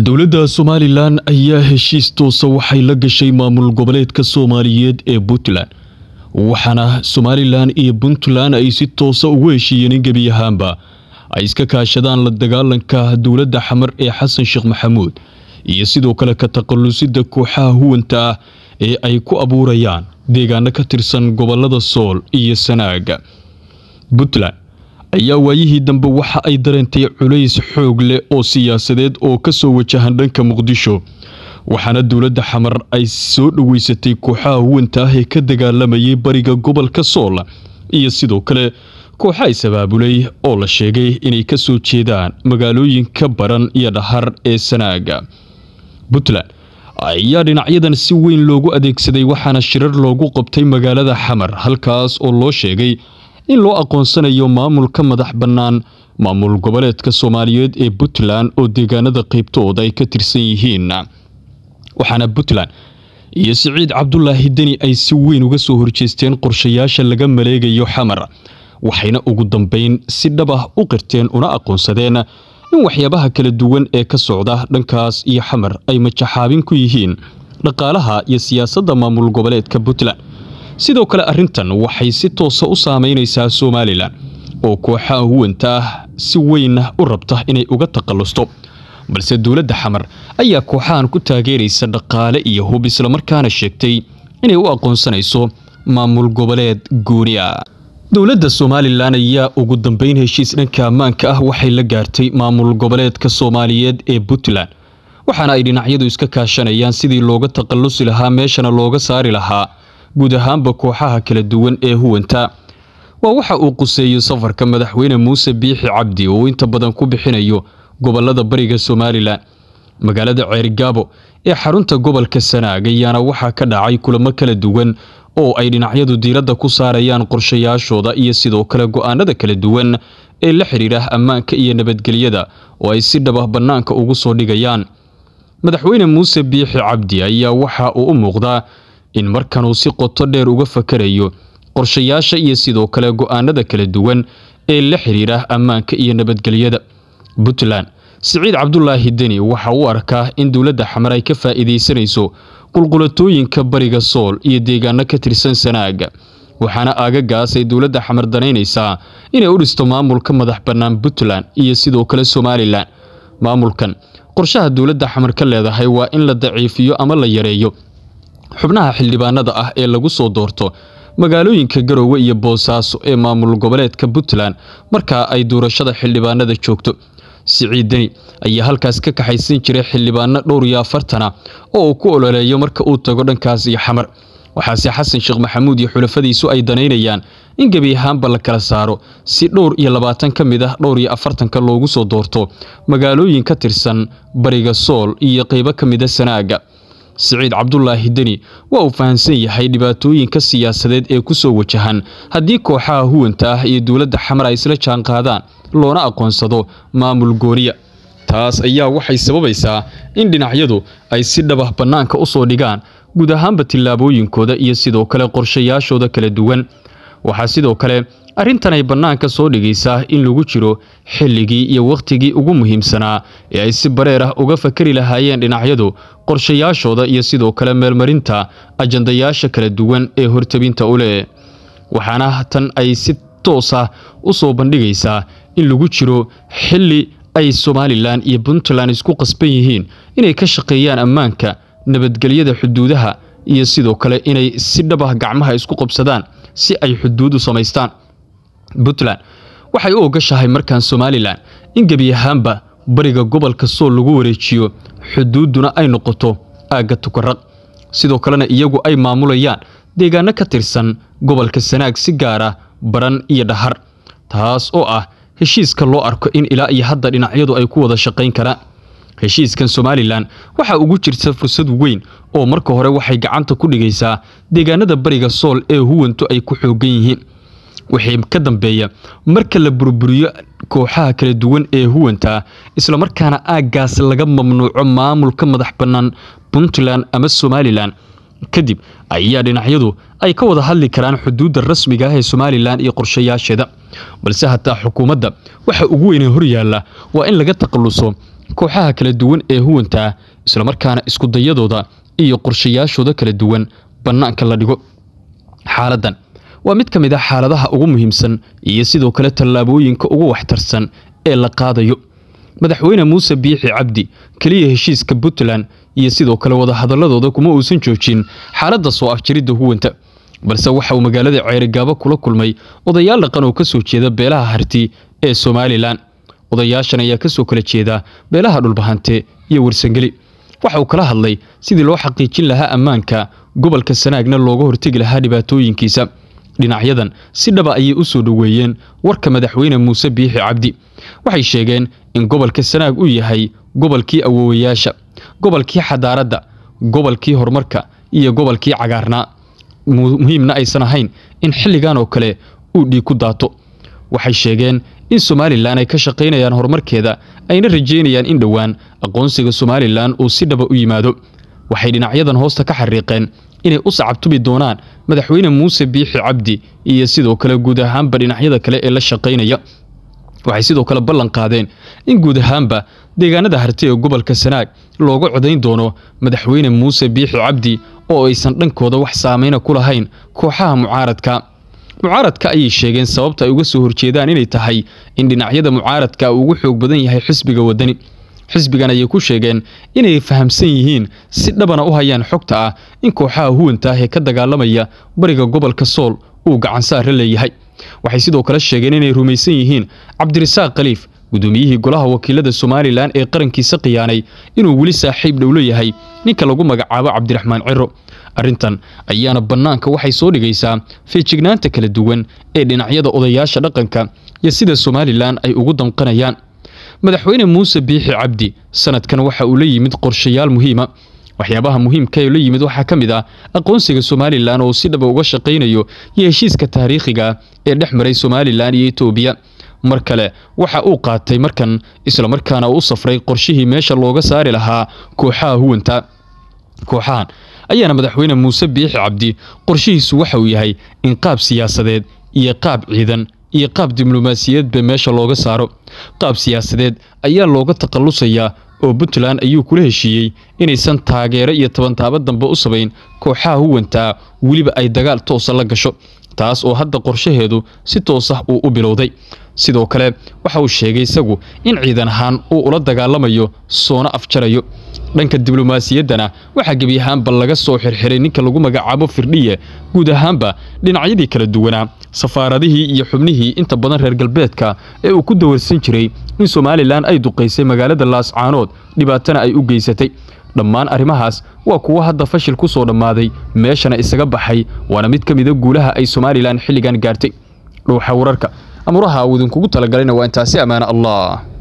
dowladda somalilan ayaa heshiis toosa waxay la gashay maamul goboleedka soomaaliyeed ee puntland waxaana somalilan iyo puntland ay si toosa ugu heshiiyeen gebi ahaanba ay iska kaashadaan la dagaalanka dowladda xamar ee xasan sheekh maxamuud iyo sidoo kale ka takhallusidda kooxaha huwanta ah ee ay ku abuurayaan deegaano ka tirsan gobollada sool iyo sanaaga puntland ayaa waayihii dambe waxa ay dareentay culays xoog leh oo siyaasadeed oo ka soo wajahan dhanka muqdisho waxaana dowladda xamar ay soo dhoweysatay kooxaha huwanta ah ee ka dagaalamayay bariga gobolka sool iyo sidoo kale kooxa is-abaabulay oo la sheegay inay ka soo jeedaan magaalooyinka baran iyo dhahar ee sanaaga puntland ayaa dhinacyadan si weyn loogu adeegsaday waxaana shirar loogu qabtay magaalada xamar halkaas oo loo sheegay in loo aqoonsanayo maamulka madax bannaan maamul goboleedka soomaaliyeed ee puntland oo deegaanada qaybtood ay ka tirsan yihiin waxaana puntland iyo siciid cabdulaahi deni ay si weyn uga soo horjeesteen qorshayaasha laga maleegayo xamar waxayna ugu dambeyn si dhab ah u qirteen una aqoonsadeen in waxyaabaha kala duwan ee ka socda dhankaas iyo xamar ay majaxaabin ku yihiin dhaqaalaha iyo siyaasadda maamul goboleedka puntland sidoo kale arrintan waxay si toosa ah u saamaynaysaa somalilan oo kooxaha huwanta ah si weynna u rabta inay uga takallusto balse dowladda xamar ayaa kooxahan ku taageeraysa dhaqaale iyo hub islamarkaana sheegtay inay u aqoonsanayso maamul goboleed a dowladda somalilan ayaa ugu dambeyn heshiis dhanka ammaanka ah waxay la gaartay maamul goboleedka soomaaliyeed ee puntland waxaana ay dhinacyadu iska kaashanayaan sidii looga takallusi lahaa meeshana looga saari lahaa guud ahaanba kooxaha kala duwan ee huwanta waa waxa uu quseeyey safarka madaxweyne muuse biixi cabdi oo inta badan ku bixinayo gobolada bariga somalilan magaalada ceerigaabo ee xarunta gobolka sanaag ayaana waxaa ka dhacay kulamo kala duwan oo ay dhinacyadu diiradda ku saarayaan qorshayaashooda iyo sidoo kale go'aanada kala duwan ee la xidhiidha ammaanka iyo nabadgelyada oo ay si dhab ah bannaanka ugu soo dhigayaan madaxweyne muuse biixi cabdi ayaa waxa uu u muuqdaa in markanuu si qoto dheer uga fakarayo qorshayaasha iyo sidoo kale go-aanada kala duwan ee la xidhiira ammaanka iyo nabadgelyada puntland siciid cabdulaahi deni waxa uu arkaa in dowladda xamar ay ka faa'iidaysanayso qulqulatooyinka bariga sool iyo deegaano ka tirsan sanaaga waxaana aagagaas ay dowladda xamar danaynaysaa inay u dhisto maamulka madax bannaan puntland iyo sidoo kale somalilan maamulkan qorshaha dowladda xamar ka leedahay waa in la daciifiyo ama la yareeyo xubnaha xildhibaanada ah ee lagu soo doorto magaalooyinka garoowe iyo boosaaso ee maamul goboleedka puntland marka ay doorashada xildhibaanada joogto siciidani ayaa halkaas ka kaxaysan jiray xildhibaano dhowr iyo afartana oo uu ku ololeeyo marka uu tago dhankaas iyo xamar waxaase xasan sheekh maxamuud iyo xulafadiisu ay danaynayaan in gebi ahaanba la kala saaro si dhowr iyo labaatan ka mid ah dhowr iyo afartanka loogu soo doorto magaalooyin ka tirsan bariga sool iyo qaybo ka mid a ah sanaaga siciid cabdulaahi deni waa uu fahamsan yahay dhibaatooyinka siyaasadeed ee ku soo wajahan haddii kooxaha huwanta ah iyo dowladda xamar ay isla jaanqaadaan loona aqoonsado maamul gooniya taas ayaa waxay sababaysaa in dhinacyadu ay si dhabah bannaanka u soo dhigaan guud ahaanba tillaabooyinkooda iyo sidoo kale qorshayaashooda kala duwan waxaa sidoo kale arrintan ay bannaanka soo dhigaysaa in lagu jiro xilligii iyo wakhtigii ugu muhiimsanaa ee ay si bareer ah uga fakari lahaayeen dhinacyadu qorshayaashooda iyo sidoo kale meelmarinta ajandayaasha kala duwan ee hortebinta u leh waxaana tan ay si toos ah u soo bandhigaysaa in lagu jiro xilli ay somalilan iyo puntland isku qasban yihiin inay ka shaqeeyaan ammaanka nabadgelyada xuduudaha iyo sidoo kale inay si dhabah gacmaha isku qabsadaan si ay xuduud u samaystaan puntland waxay u ogashahay markaan somalilan in gebi ahaanba bariga gobolka sool lagu wareejiyo xuduudduna ay noqoto aagga tukaraq sidoo kalena iyagu ay maamulayaan deegaano ka tirsan gobolka sanaag si gaara baran iyo dhahar taas oo ah heshiiska loo arko in ilaa iyo hadda dhinacyadu ay ku wada shaqayn karaan heshiiskan somalilan waxaa ugu jirta fursad weyn oo marka hore waxay gacanta ku dhigaysaa deegaanada bariga sool ee huwantu ay ku xoogan yihiin wixii ka dambeeya marka la burburiyo kooxaha kala duwan ee huwanta islamarkaana aaggaas laga mamnuuco maamulka madax bannaan puntland ama somalilan kadib ayaa dhinacyadu ay ka wada hadli karaan xuduudda rasmiga ah ee somalilan iyo qorshayaasheeda balse hataa xukuumadda waxa ugu weynee horyaalla waa in laga takhalluso kooxaha kala duwan ee huwanta islamarkaana iskudayadooda iyo qorshayaashooda kala duwan bannaanka la dhigo xaaladdan waa mid ka mid a ah xaaladaha ugu muhiimsan iyo sidoo kale tallaabooyinka ugu waxtarsan ee la qaadayo madaxweyne muuse biixi cabdi keliya heshiiska puntland iyo sidoo kale wadahadaladooda kuma uusan joojin xaaladda soo afjiridda huwanta balse waxa uu magaalada ceyrigaabo kula kulmay odayaal dhaqan oo ka soo jeeda beelaha harti ee somalilan odayaashan ayaa ka soo kala jeeda beelaha dhulbahante iyo warsangeli waxa uu kala hadlay sidii loo xaqiijin lahaa ammaanka gobolka sanaagna looga hortegi lahaa dhibaatooyinkiisa dhinacyadan si dhaba ah ayay u soo dhoweeyeen warka madaxweyne muuse biixi cabdi waxay sheegeen in gobolka sanaag uu yahay gobolkii awoowayaasha gobolkii xadaaradda gobolkii horumarka iyo gobolkii cagaarnaa muhiimna aysan ahayn in xilligan oo kale uu dhiig ku daato waxay sheegeen in somalilan ay ka shaqaynayaan horumarkeeda ayna rajaynayaan in dhowaan aqoonsiga somalilan uu si dhaba ah u yimaado waxay dhinacyadan hoosta ka xariiqeen inay u sacabtumi doonaan madaxweyne muuse biixi cabdi iyo sidoo kale guud ahaanba dhinacyada kale ee la shaqaynaya waxay sidoo kale ballan qaadeen in guud ahaanba deegaanada harti ee gobolka sanaag looga codayn doono madaxweyne muuse biixi cabdi oo aysan dhankooda wax saamayna ku lahayn kooxaha mucaaradka mucaaradka ayay sheegeen sababta ay uga soo horjeedaan inay tahay in dhinacyada mucaaradka uu ugu xoog badan yahay xisbiga wadani xisbigan ayay ku sheegeen inay fahamsan yihiin si dhabana u hayaan xogta ah in kooxaha huwantaah ee ka dagaalamaya bariga gobolka sool uu gacan saara leeyahay waxay sidoo kale sheegeen inay rumaysan yihiin cabdirasaaq khaliif guddoomiyihii golaha wakiilada somalilan ee qarankiisa khiyaanay inuu weli saaxiib dhowlo yahay ninka lagu magacaabo cabdiraxmaan ciro arrintan ayaana bannaanka waxay soo dhigaysaa feejignaanta kala duwan ee dhinacyada odayaasha dhaqanka iyo sida somalilan ay ugu damqanayaan madaxweyne muuse biixi cabdi sanadkan waxa uu la yimid qorshayaal muhiima ah. waxyaabaha muhiimka ee la yimid waxaa ka mid ah aqoonsiga somalilan oo si dhaba ah uga shaqaynayo iyo heshiiska taariikhiga ee dhex maray somalilan iyo etoobiya mar kale waxa uu qaatay markan islamarkaana u safray qorshihii meesha looga saari lahaa kooxaha huwanta kooxahan ayaana madaxweyne muuse biixi cabdi qorshihiisu waxa uu yahay in qaab siyaasadeed iyo qaab ciidan iyo qaab diblomaasiyaedba meesha looga saaro qaab siyaasadeed ayaa looga takhallusayaa oo puntland ayuu kula heshiiyey inaysan taageero iyo tabantaabo dambe u samayn kooxaha huwantaa weliba ay dagaal toosa ah la gasho taas oo hadda qorshaheedu si toosah uu u bilowday sidoo kale waxa uu sheegay isagu in ciidan ahaan uu ula dagaalamayo soona afjarayo dhanka diblomaasiyaddana waxaa gebi ahaanba laga soo xirxiray ninka lagu magacaabo firdhiye guud ahaanba dhinacyadii kala duwanaa safaaradihii iyo xubnihii inta badan reer galbeedka ee uu ku dawarsan jiray in somalilan ay duqaysay magaalada laascaanood dhibaatana ay u geysatay dhammaan arrimahaas waa kuwo hadda fashil ku soo dhammaaday meeshana isaga baxay waana mid ka mida ah guulaha ay somalilan xilligan gaartay dhuuxa wararka amuraha uu idinkugu talagalana waa intaasi ammaana allah